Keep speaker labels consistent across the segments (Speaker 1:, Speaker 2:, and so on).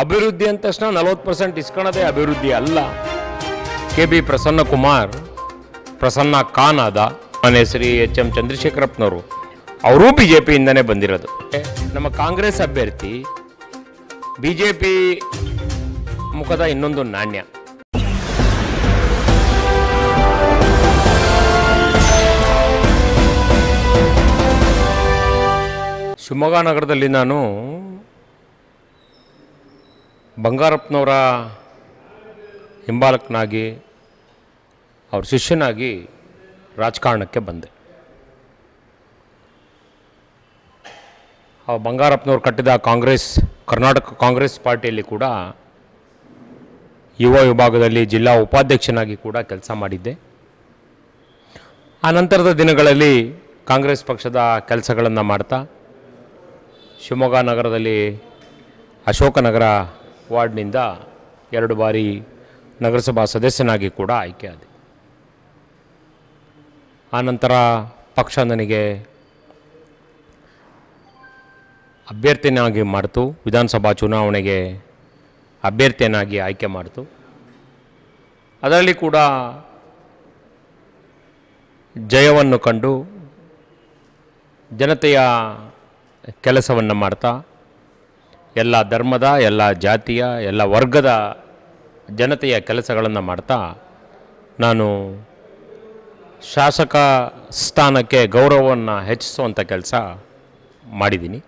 Speaker 1: ಅಭಿವೃದ್ಧಿ ಅಂದ ತಕ್ಷಣ ನಲವತ್ತು ಪರ್ಸೆಂಟ್ ಇಸ್ಕೊಳ್ಳೋದೇ ಅಭಿವೃದ್ಧಿ ಅಲ್ಲ ಕೆ ಬಿ ಪ್ರಸನ್ನ ಕುಮಾರ್ ಪ್ರಸನ್ನ ಖಾನ್ ಆದ ಮನೆ ಶ್ರೀ ಎಚ್ ಎಂ ಚಂದ್ರಶೇಖರಪ್ಪನವರು ಅವರೂ ಬಿ ಜೆ ಪಿಯಿಂದನೇ ಬಂದಿರೋದು ನಮ್ಮ ಕಾಂಗ್ರೆಸ್ ಅಭ್ಯರ್ಥಿ ಬಿ ಜೆ ಪಿ ಮುಖದ ಇನ್ನೊಂದು ನಾಣ್ಯ ಶಿವಮೊಗ್ಗ ನಗರದಲ್ಲಿ ನಾನು ಬಂಗಾರಪ್ಪನವರ ಹಿಂಬಾಲಕನಾಗಿ ಅವ್ರ ಶಿಷ್ಯನಾಗಿ ರಾಜಕಾರಣಕ್ಕೆ ಬಂದೆ ಆ ಬಂಗಾರಪ್ಪನವರು ಕಟ್ಟಿದ ಕಾಂಗ್ರೆಸ್ ಕರ್ನಾಟಕ ಕಾಂಗ್ರೆಸ್ ಪಾರ್ಟಿಯಲ್ಲಿ ಕೂಡ ಯುವ ವಿಭಾಗದಲ್ಲಿ ಜಿಲ್ಲಾ ಉಪಾಧ್ಯಕ್ಷನಾಗಿ ಕೂಡ ಕೆಲಸ ಮಾಡಿದ್ದೆ ಆ ನಂತರದ ದಿನಗಳಲ್ಲಿ ಕಾಂಗ್ರೆಸ್ ಪಕ್ಷದ ಕೆಲಸಗಳನ್ನು ಮಾಡ್ತಾ ಶಿವಮೊಗ್ಗ ನಗರದಲ್ಲಿ ಅಶೋಕನಗರ ವಾರ್ಡ್ನಿಂದ ಎರಡು ಬಾರಿ ನಗರಸಭಾ ಸದಸ್ಯನಾಗಿ ಕೂಡ ಆಯ್ಕೆಯಾದೆ ಆನಂತರ ಪಕ್ಷ ನನಗೆ ಅಭ್ಯರ್ಥಿನಾಗಿ ಮಾಡಿತು ವಿಧಾನಸಭಾ ಚುನಾವಣೆಗೆ ಅಭ್ಯರ್ಥಿಯನ್ನಾಗಿ ಆಯ್ಕೆ ಮಾಡಿತು ಅದರಲ್ಲಿ ಕೂಡ ಜಯವನ್ನು ಕಂಡು ಜನತೆಯ ಕೆಲಸವನ್ನು ಮಾಡ್ತಾ ಎಲ್ಲ ಧರ್ಮದ ಎಲ್ಲ ಜಾತಿಯ ಎಲ್ಲ ವರ್ಗದ ಜನತೆಯ ಕೆಲಸಗಳನ್ನು ಮಾಡ್ತಾ ನಾನು ಶಾಸಕ ಸ್ಥಾನಕ್ಕೆ ಗೌರವವನ್ನು ಹೆಚ್ಚಿಸುವಂಥ ಕೆಲಸ ಮಾಡಿದ್ದೀನಿ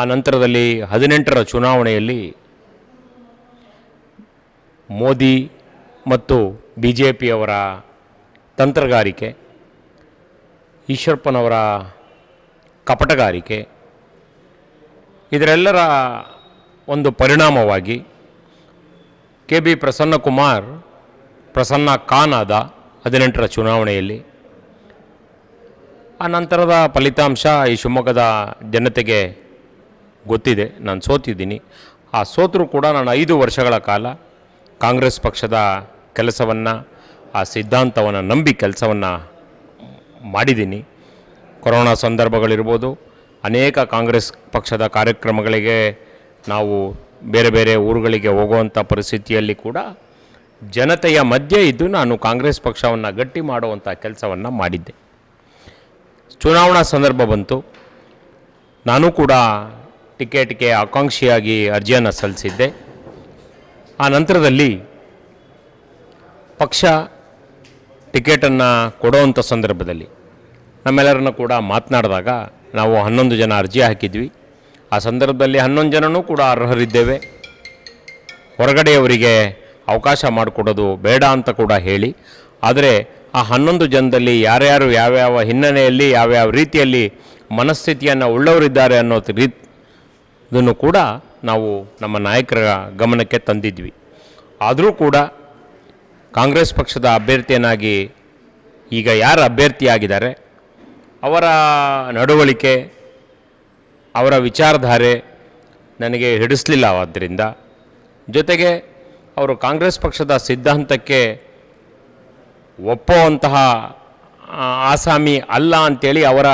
Speaker 1: ಆ ನಂತರದಲ್ಲಿ ಹದಿನೆಂಟರ ಚುನಾವಣೆಯಲ್ಲಿ ಮೋದಿ ಮತ್ತು ಬಿ ಜೆ ಪಿಯವರ ತಂತ್ರಗಾರಿಕೆ ಈಶ್ವರಪ್ಪನವರ ಕಪಟಗಾರಿಕೆ ಇದರೆಲ್ಲರ ಒಂದು ಪರಿಣಾಮವಾಗಿ ಕೆ ಬಿ ಪ್ರಸನ್ನಕುಮಾರ್ ಪ್ರಸನ್ನ ಖಾನ್ ಆದ ಹದಿನೆಂಟರ ಚುನಾವಣೆಯಲ್ಲಿ ಆ ನಂತರದ ಫಲಿತಾಂಶ ಈ ಶಿವಮೊಗ್ಗದ ಜನತೆಗೆ ಗೊತ್ತಿದೆ ನಾನು ಸೋತಿದ್ದೀನಿ ಆ ಸೋತರೂ ಕೂಡ ನಾನು ಐದು ವರ್ಷಗಳ ಕಾಲ ಕಾಂಗ್ರೆಸ್ ಪಕ್ಷದ ಕೆಲಸವನ್ನು ಆ ಸಿದ್ಧಾಂತವನ್ನು ನಂಬಿ ಕೆಲಸವನ್ನು ಮಾಡಿದ್ದೀನಿ ಕೊರೋನಾ ಸಂದರ್ಭಗಳಿರ್ಬೋದು ಅನೇಕ ಕಾಂಗ್ರೆಸ್ ಪಕ್ಷದ ಕಾರ್ಯಕ್ರಮಗಳಿಗೆ ನಾವು ಬೇರೆ ಬೇರೆ ಊರುಗಳಿಗೆ ಹೋಗುವಂಥ ಪರಿಸ್ಥಿತಿಯಲ್ಲಿ ಕೂಡ ಜನತೆಯ ಮಧ್ಯೆ ಇದ್ದು ನಾನು ಕಾಂಗ್ರೆಸ್ ಪಕ್ಷವನ್ನು ಗಟ್ಟಿ ಮಾಡುವಂಥ ಕೆಲಸವನ್ನು ಮಾಡಿದ್ದೆ ಚುನಾವಣಾ ಸಂದರ್ಭ ಬಂತು ನಾನು ಕೂಡ ಟಿಕೆಟ್ಗೆ ಆಕಾಂಕ್ಷಿಯಾಗಿ ಅರ್ಜಿಯನ್ನು ಸಲ್ಲಿಸಿದ್ದೆ ಆ ನಂತರದಲ್ಲಿ ಪಕ್ಷ ಟಿಕೆಟನ್ನು ಕೊಡೋವಂಥ ಸಂದರ್ಭದಲ್ಲಿ ನಮ್ಮೆಲ್ಲರನ್ನು ಕೂಡ ಮಾತನಾಡಿದಾಗ ನಾವು ಹನ್ನೊಂದು ಜನ ಅರ್ಜಿ ಹಾಕಿದ್ವಿ ಆ ಸಂದರ್ಭದಲ್ಲಿ ಹನ್ನೊಂದು ಜನನೂ ಕೂಡ ಅರ್ಹರಿದ್ದೇವೆ ಹೊರಗಡೆಯವರಿಗೆ ಅವಕಾಶ ಮಾಡಿಕೊಡೋದು ಬೇಡ ಅಂತ ಕೂಡ ಹೇಳಿ ಆದರೆ ಆ ಹನ್ನೊಂದು ಜನದಲ್ಲಿ ಯಾರ್ಯಾರು ಯಾವ್ಯಾವ ಹಿನ್ನೆಲೆಯಲ್ಲಿ ಯಾವ್ಯಾವ ರೀತಿಯಲ್ಲಿ ಮನಸ್ಥಿತಿಯನ್ನು ಉಳ್ಳವರಿದ್ದಾರೆ ಅನ್ನೋ ರೀತಿ ಇದನ್ನು ಕೂಡ ನಾವು ನಮ್ಮ ನಾಯಕರ ಗಮನಕ್ಕೆ ತಂದಿದ್ವಿ ಆದರೂ ಕೂಡ ಕಾಂಗ್ರೆಸ್ ಪಕ್ಷದ ಅಭ್ಯರ್ಥಿಯನ್ನಾಗಿ ಈಗ ಯಾರು ಅಭ್ಯರ್ಥಿಯಾಗಿದ್ದಾರೆ ಅವರ ನಡವಳಿಕೆ ಅವರ ವಿಚಾರಧಾರೆ ನನಗೆ ಹಿಡಿಸಲಿಲ್ಲ ಆದ್ದರಿಂದ ಜೊತೆಗೆ ಅವರು ಕಾಂಗ್ರೆಸ್ ಪಕ್ಷದ ಸಿದ್ಧಾಂತಕ್ಕೆ ಒಪ್ಪುವಂತಹ ಆಸಾಮಿ ಅಲ್ಲ ಅಂಥೇಳಿ ಅವರ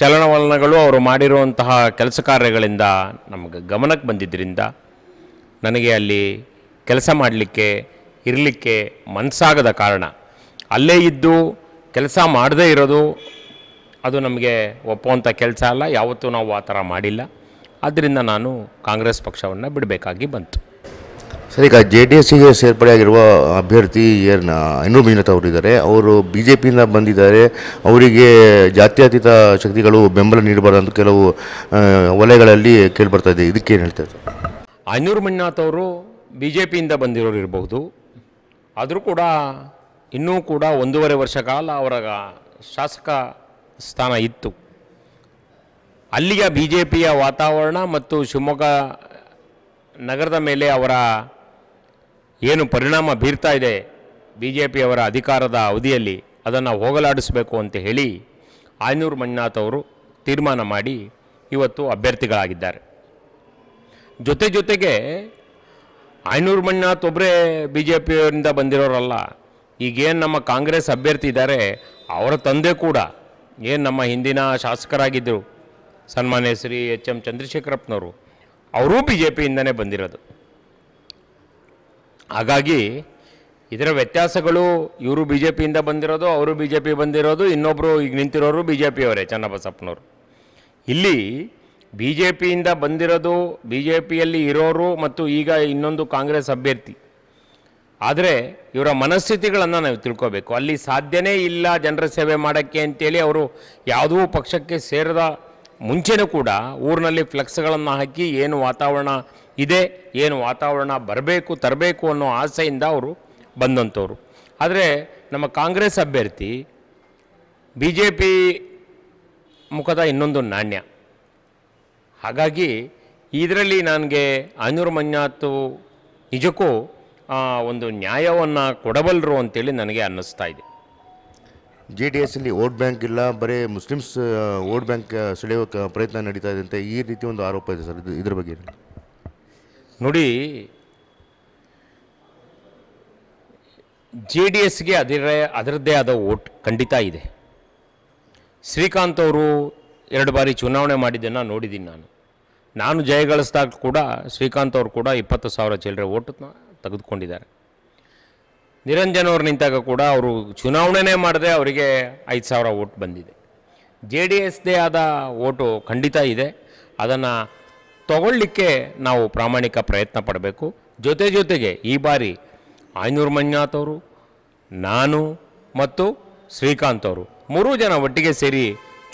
Speaker 1: ಚಲನವಲನಗಳು ಅವರು ಮಾಡಿರುವಂತಹ ಕೆಲಸ ಕಾರ್ಯಗಳಿಂದ ನಮಗೆ ಗಮನಕ್ಕೆ ಬಂದಿದ್ದರಿಂದ ನನಗೆ ಅಲ್ಲಿ ಕೆಲಸ ಮಾಡಲಿಕ್ಕೆ ಇರಲಿಕ್ಕೆ ಮನಸ್ಸಾಗದ ಕಾರಣ ಅಲ್ಲೇ ಇದ್ದು ಕೆಲಸ ಮಾಡದೇ ಇರೋದು ಅದು ನಮಗೆ ಒಪ್ಪುವಂಥ ಕೆಲಸ ಅಲ್ಲ ಯಾವತ್ತೂ ನಾವು ಆ ಥರ ಮಾಡಿಲ್ಲ ಆದ್ದರಿಂದ ನಾನು ಕಾಂಗ್ರೆಸ್ ಪಕ್ಷವನ್ನು ಬಿಡಬೇಕಾಗಿ ಬಂತು
Speaker 2: ಸರಿ ಈಗ ಜೆ ಡಿ ಎಸ್ಸಿಗೆ ಸೇರ್ಪಡೆಯಾಗಿರುವ ಅಭ್ಯರ್ಥಿ ಏನು ಇನ್ನೂ ಮಂಜುನಾಥ್ ಅವರಿದ್ದಾರೆ ಅವರು ಬಿ ಜೆ ಪಿಯಿಂದ ಬಂದಿದ್ದಾರೆ ಅವರಿಗೆ ಜಾತ್ಯತೀತ ಶಕ್ತಿಗಳು ಬೆಂಬಲ ನೀಡಬಾರ್ದು ಕೆಲವು ವಲಯಗಳಲ್ಲಿ ಕೇಳ್ಬರ್ತಾ ಇದೆ ಇದಕ್ಕೆ ಏನು ಹೇಳ್ತಾರೆ
Speaker 1: ಅನೂರ್ ಮಂಜುನಾಥ್ ಅವರು ಬಿ ಜೆ ಪಿಯಿಂದ ಬಂದಿರೋರು ಇರಬಹುದು ಆದರೂ ಕೂಡ ಇನ್ನೂ ಕೂಡ ಒಂದೂವರೆ ವರ್ಷ ಕಾಲ ಅವರ ಶಾಸಕ ಸ್ಥಾನ ಇತ್ತು ಅಲ್ಲಿಯ ಬಿ ಜೆ ಪಿಯ ವಾತಾವರಣ ಮತ್ತು ಶಿವಮೊಗ್ಗ ನಗರದ ಮೇಲೆ ಅವರ ಏನು ಪರಿಣಾಮ ಬೀರ್ತಾ ಇದೆ ಬಿ ಜೆ ಪಿಯವರ ಅಧಿಕಾರದ ಅವಧಿಯಲ್ಲಿ ಅದನ್ನು ಹೋಗಲಾಡಿಸಬೇಕು ಅಂತ ಹೇಳಿ ಆಯನೂರು ಮಂಜುನಾಥ್ ಅವರು ತೀರ್ಮಾನ ಮಾಡಿ ಇವತ್ತು ಅಭ್ಯರ್ಥಿಗಳಾಗಿದ್ದಾರೆ ಜೊತೆ ಜೊತೆಗೆ ಆಯನೂರು ಮಂಜುನಾಥ್ ಒಬ್ಬರೇ ಬಿ ಜೆ ಪಿಯವರಿಂದ ಬಂದಿರೋರಲ್ಲ ಈಗೇನು ನಮ್ಮ ಕಾಂಗ್ರೆಸ್ ಅಭ್ಯರ್ಥಿ ಇದ್ದಾರೆ ಅವರ ತಂದೆ ಕೂಡ ಏನು ನಮ್ಮ ಹಿಂದಿನ ಶಾಸಕರಾಗಿದ್ದರು ಸನ್ಮಾನ್ಯ ಶ್ರೀ ಎಚ್ ಎಂ ಚಂದ್ರಶೇಖರಪ್ಪನವರು ಅವರೂ ಬಿ ಜೆ ಪಿಯಿಂದನೇ ಬಂದಿರೋದು ಹಾಗಾಗಿ ಇದರ ವ್ಯತ್ಯಾಸಗಳು ಇವರು ಬಿ ಜೆ ಪಿಯಿಂದ ಬಂದಿರೋದು ಅವರು ಬಿ ಜೆ ಪಿ ಬಂದಿರೋದು ಇನ್ನೊಬ್ಬರು ಈಗ ನಿಂತಿರೋರು ಬಿ ಜೆ ಪಿಯವರೇ ಚನ್ನಬಸಪ್ಪನವರು ಇಲ್ಲಿ ಬಿ ಜೆ ಪಿಯಿಂದ ಬಂದಿರೋದು ಬಿ ಜೆ ಪಿಯಲ್ಲಿ ಇರೋರು ಮತ್ತು ಈಗ ಇನ್ನೊಂದು ಕಾಂಗ್ರೆಸ್ ಅಭ್ಯರ್ಥಿ ಆದರೆ ಇವರ ಮನಸ್ಥಿತಿಗಳನ್ನು ನಾವು ತಿಳ್ಕೋಬೇಕು ಅಲ್ಲಿ ಸಾಧ್ಯನೇ ಇಲ್ಲ ಜನರ ಸೇವೆ ಮಾಡೋಕ್ಕೆ ಅಂತೇಳಿ ಅವರು ಯಾವುದೂ ಪಕ್ಷಕ್ಕೆ ಸೇರಿದ ಮುಂಚೆನೂ ಕೂಡ ಊರಿನಲ್ಲಿ ಫ್ಲೆಕ್ಸ್ಗಳನ್ನು ಹಾಕಿ ಏನು ವಾತಾವರಣ ಇದೆ ಏನು ವಾತಾವರಣ ಬರಬೇಕು ತರಬೇಕು ಅನ್ನೋ ಆಸೆಯಿಂದ ಅವರು ಬಂದಂಥವ್ರು ಆದರೆ ನಮ್ಮ ಕಾಂಗ್ರೆಸ್ ಅಭ್ಯರ್ಥಿ ಬಿ ಜೆ ಪಿ ಮುಖದ ಇನ್ನೊಂದು ನಾಣ್ಯ ಹಾಗಾಗಿ ಇದರಲ್ಲಿ ನನಗೆ ಆನೂರು ಮಂಜಾತು ನಿಜಕ್ಕೂ ಒಂದು ನ್ಯಾಯವನ್ನು ಕೊಡಬಲ್ಲರು ಅಂತೇಳಿ ನನಗೆ ಅನ್ನಿಸ್ತಾ ಇದೆ
Speaker 2: ಜೆ ಡಿ ಎಸ್ಸಲ್ಲಿ ಓಟ್ ಬ್ಯಾಂಕ್ ಇಲ್ಲ ಬರೀ ಮುಸ್ಲಿಮ್ಸ್ ವೋಟ್ ಬ್ಯಾಂಕ್ ಸೆಳೆಯೋ ಪ್ರಯತ್ನ ನಡೀತಾ ಇದೆ ಅಂತ ಈ ರೀತಿ ಒಂದು ಆರೋಪ ಇದೆ ಸರ್ ಇದ್ರ ಬಗ್ಗೆ
Speaker 1: ನೋಡಿ ಜೆ ಡಿ ಎಸ್ಗೆ ಅದರ ಅದರದ್ದೇ ಆದ ವೋಟ್ ಖಂಡಿತ ಇದೆ ಶ್ರೀಕಾಂತ್ ಅವರು ಎರಡು ಬಾರಿ ಚುನಾವಣೆ ಮಾಡಿದ್ದನ್ನು ನೋಡಿದ್ದೀನಿ ನಾನು ನಾನು ಜಯಗಳಿಸಿದಾಗ ಕೂಡ ಶ್ರೀಕಾಂತ್ ಅವರು ಕೂಡ ಇಪ್ಪತ್ತು ಸಾವಿರ ಚಿಲ್ಲರೆ ಓಟು ತೆಗೆದುಕೊಂಡಿದ್ದಾರೆ ನಿರಂಜನ್ ಅವರು ನಿಂತಾಗ ಕೂಡ ಅವರು ಚುನಾವಣೆನೇ ಮಾಡದೆ ಅವರಿಗೆ ಐದು ಸಾವಿರ ಓಟ್ ಬಂದಿದೆ ಜೆ ಡಿ ಎಸ್ದೇ ಆದ ಓಟು ಖಂಡಿತ ಇದೆ ಅದನ್ನು ತಗೊಳ್ಳಿಕ್ಕೆ ನಾವು ಪ್ರಾಮಾಣಿಕ ಪ್ರಯತ್ನ ಪಡಬೇಕು ಜೊತೆ ಜೊತೆಗೆ ಈ ಬಾರಿ ಆಯ್ನೂರು ಮಂಜುನಾಥ್ ಅವರು ನಾನು ಮತ್ತು ಶ್ರೀಕಾಂತ್ ಅವರು ಮೂರೂ ಜನ ಒಟ್ಟಿಗೆ ಸೇರಿ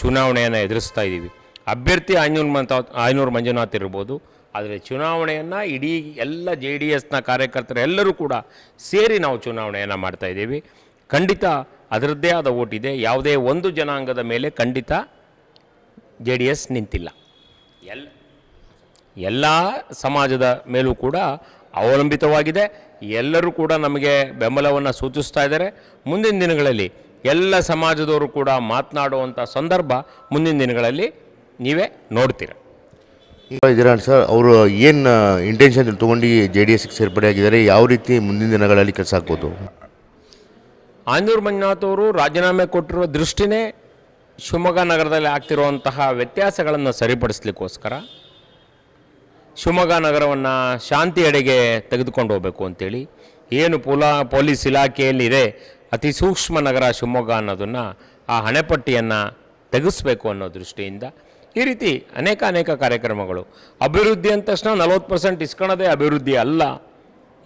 Speaker 1: ಚುನಾವಣೆಯನ್ನು ಎದುರಿಸ್ತಾ ಇದ್ದೀವಿ ಅಭ್ಯರ್ಥಿ ಆಯ್ನೂರು ಮಂತ ಆಯ್ನೂರು ಮಂಜುನಾಥ್ ಇರ್ಬೋದು ಆದರೆ ಚುನಾವಣೆಯನ್ನು ಇಡೀ ಎಲ್ಲ ಜೆ ಡಿ ಎಸ್ನ ಕಾರ್ಯಕರ್ತರು ಎಲ್ಲರೂ ಕೂಡ ಸೇರಿ ನಾವು ಚುನಾವಣೆಯನ್ನು ಮಾಡ್ತಾಯಿದ್ದೀವಿ ಖಂಡಿತ ಅದರದ್ದೇ ಆದ ಇದೆ ಯಾವುದೇ ಒಂದು ಜನಾಂಗದ ಮೇಲೆ ಖಂಡಿತ ಜೆ ಡಿ ಎಸ್ ನಿಂತಿಲ್ಲ ಎಲ್ ಎಲ್ಲ ಸಮಾಜದ ಮೇಲೂ ಕೂಡ ಅವಲಂಬಿತವಾಗಿದೆ ಎಲ್ಲರೂ ಕೂಡ ನಮಗೆ ಬೆಂಬಲವನ್ನು ಸೂಚಿಸ್ತಾ ಇದ್ದಾರೆ ಮುಂದಿನ ದಿನಗಳಲ್ಲಿ ಎಲ್ಲ ಸಮಾಜದವರು ಕೂಡ ಮಾತನಾಡುವಂಥ ಸಂದರ್ಭ ಮುಂದಿನ ದಿನಗಳಲ್ಲಿ ನೀವೇ ನೋಡ್ತೀರ
Speaker 2: ಇದ್ದೀರಾ ಸರ್ ಅವರು ಏನು ಇಂಟೆನ್ಷನ್ ತೊಗೊಂಡು ಜೆ ಡಿ ಎಸ್ಗೆ ಸೇರ್ಪಡೆ ಯಾವ ರೀತಿ ಮುಂದಿನ ದಿನಗಳಲ್ಲಿ ಕೆಲಸ ಆಗ್ಬೋದು
Speaker 1: ಆಂಜೂರು ಮಂಜುನಾಥ್ ಅವರು ರಾಜೀನಾಮೆ ಕೊಟ್ಟಿರುವ ದೃಷ್ಟಿನೇ ಶಿವಮೊಗ್ಗ ನಗರದಲ್ಲಿ ಆಗ್ತಿರುವಂತಹ ವ್ಯತ್ಯಾಸಗಳನ್ನು ಸರಿಪಡಿಸ್ಲಿಕ್ಕೋಸ್ಕರ ಶಿವಮೊಗ್ಗ ನಗರವನ್ನು ಶಾಂತಿಯೆಡೆಗೆ ತೆಗೆದುಕೊಂಡು ಹೋಗಬೇಕು ಅಂತೇಳಿ ಏನು ಪೋಲಾ ಪೊಲೀಸ್ ಇಲಾಖೆಯಲ್ಲಿದೆ ಅತಿ ಸೂಕ್ಷ್ಮ ನಗರ ಶಿವಮೊಗ್ಗ ಅನ್ನೋದನ್ನು ಆ ಹಣೆಪಟ್ಟಿಯನ್ನು ತೆಗೆಸಬೇಕು ಅನ್ನೋ ದೃಷ್ಟಿಯಿಂದ ಈ ರೀತಿ ಅನೇಕ ಅನೇಕ ಕಾರ್ಯಕ್ರಮಗಳು ಅಭಿವೃದ್ಧಿ ಅಂದ ತಕ್ಷಣ ನಲವತ್ತು ಪರ್ಸೆಂಟ್ ಇಸ್ಕೊಳ್ಳೋದೇ ಅಭಿವೃದ್ಧಿ ಅಲ್ಲ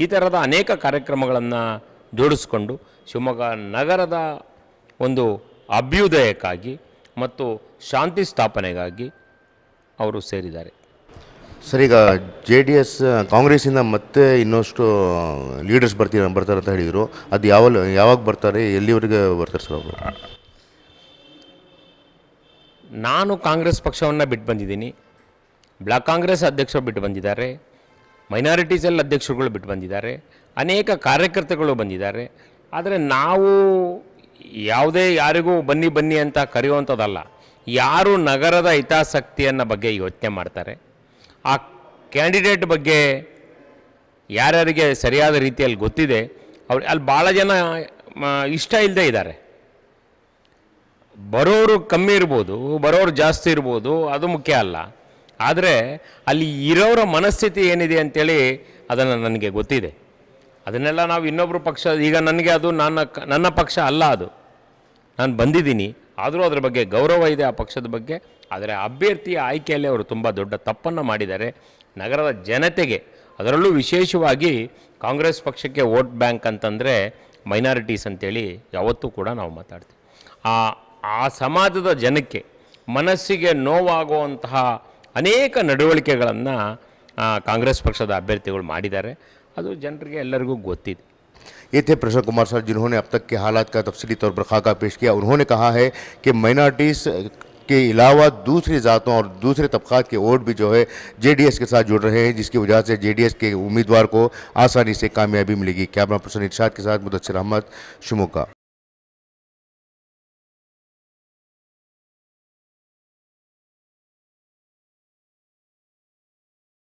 Speaker 1: ಈ ಥರದ ಅನೇಕ ಕಾರ್ಯಕ್ರಮಗಳನ್ನು ಜೋಡಿಸ್ಕೊಂಡು ಶಿವಮೊಗ್ಗ ನಗರದ ಒಂದು ಅಭ್ಯುದಯಕ್ಕಾಗಿ ಮತ್ತು ಶಾಂತಿ ಸ್ಥಾಪನೆಗಾಗಿ ಅವರು ಸೇರಿದ್ದಾರೆ
Speaker 2: ಸರ್ ಈಗ ಜೆ ಡಿ ಎಸ್ ಕಾಂಗ್ರೆಸ್ಸಿಂದ ಮತ್ತೆ ಇನ್ನಷ್ಟು ಲೀಡರ್ಸ್ ಬರ್ತೀರ ಬರ್ತಾರೆ ಅಂತ ಹೇಳಿದರು ಅದು ಯಾವ ಯಾವಾಗ ಬರ್ತಾರೆ ಎಲ್ಲಿವರೆಗೆ ಬರ್ತಾರೆ ಸರ್ ಅವರು
Speaker 1: ನಾನು ಕಾಂಗ್ರೆಸ್ ಪಕ್ಷವನ್ನು ಬಿಟ್ಟು ಬಂದಿದ್ದೀನಿ ಬ್ಲಾಕ್ ಕಾಂಗ್ರೆಸ್ ಅಧ್ಯಕ್ಷರು ಬಿಟ್ಟು ಬಂದಿದ್ದಾರೆ ಮೈನಾರಿಟೀಸಲ್ಲಿ ಅಧ್ಯಕ್ಷರುಗಳು ಬಿಟ್ಟು ಬಂದಿದ್ದಾರೆ ಅನೇಕ ಕಾರ್ಯಕರ್ತಗಳು ಬಂದಿದ್ದಾರೆ ಆದರೆ ನಾವು ಯಾವುದೇ ಯಾರಿಗೂ ಬನ್ನಿ ಬನ್ನಿ ಅಂತ ಕರೆಯುವಂಥದ್ದಲ್ಲ ಯಾರು ನಗರದ ಹಿತಾಸಕ್ತಿಯನ್ನು ಬಗ್ಗೆ ಯೋಚನೆ ಮಾಡ್ತಾರೆ ಆ ಕ್ಯಾಂಡಿಡೇಟ್ ಬಗ್ಗೆ ಯಾರ್ಯಾರಿಗೆ ಸರಿಯಾದ ರೀತಿಯಲ್ಲಿ ಗೊತ್ತಿದೆ ಅವ್ರು ಅಲ್ಲಿ ಭಾಳ ಜನ ಇಷ್ಟ ಇಲ್ಲದೆ ಇದ್ದಾರೆ ಬರೋರು ಕಮ್ಮಿ ಇರ್ಬೋದು ಬರೋರು ಜಾಸ್ತಿ ಇರ್ಬೋದು ಅದು ಮುಖ್ಯ ಅಲ್ಲ ಆದರೆ ಅಲ್ಲಿ ಇರೋರ ಮನಸ್ಥಿತಿ ಏನಿದೆ ಅಂತೇಳಿ ಅದನ್ನು ನನಗೆ ಗೊತ್ತಿದೆ ಅದನ್ನೆಲ್ಲ ನಾವು ಇನ್ನೊಬ್ಬರು ಪಕ್ಷ ಈಗ ನನಗೆ ಅದು ನನ್ನ ನನ್ನ ಪಕ್ಷ ಅಲ್ಲ ಅದು ನಾನು ಬಂದಿದ್ದೀನಿ ಆದರೂ ಅದರ ಬಗ್ಗೆ ಗೌರವ ಇದೆ ಆ ಪಕ್ಷದ ಬಗ್ಗೆ ಆದರೆ ಅಭ್ಯರ್ಥಿಯ ಆಯ್ಕೆಯಲ್ಲಿ ಅವರು ತುಂಬ ದೊಡ್ಡ ತಪ್ಪನ್ನು ಮಾಡಿದ್ದಾರೆ ನಗರದ ಜನತೆಗೆ ಅದರಲ್ಲೂ ವಿಶೇಷವಾಗಿ ಕಾಂಗ್ರೆಸ್ ಪಕ್ಷಕ್ಕೆ ವೋಟ್ ಬ್ಯಾಂಕ್ ಅಂತಂದರೆ ಮೈನಾರಿಟೀಸ್ ಅಂತೇಳಿ ಯಾವತ್ತೂ ಕೂಡ ನಾವು ಮಾತಾಡ್ತೀವಿ ಆ ಆ जन के मन ನೋವಾಗುವಂತಹ अनेक नडवल के कांग्रेस पक्ष अभ्यर्थी अब ಜನರಿಗೆ ಎಲ್ಲರಿಗೂ ಗೊತ್ತಿದೆ
Speaker 2: ये थे प्रसन्न कुमार सर जिन्होंने अब तक के हालात का तफसली तौर पर खाका पेश किया उन्होंने कहा है कि माइनॉरिटीज़ के अलावा दूसरी ज़ातों और दूसरे तबक़ात के वोट भी जो है जेडीएस के साथ जुड़ रहे हैं जिसकी वजह से जेडीएस के उम्मीदवार को आसानी से कामयाबी मिलेगी कैमरा पर्सन इर्शाद के साथ मुदसर अहमद शुमुका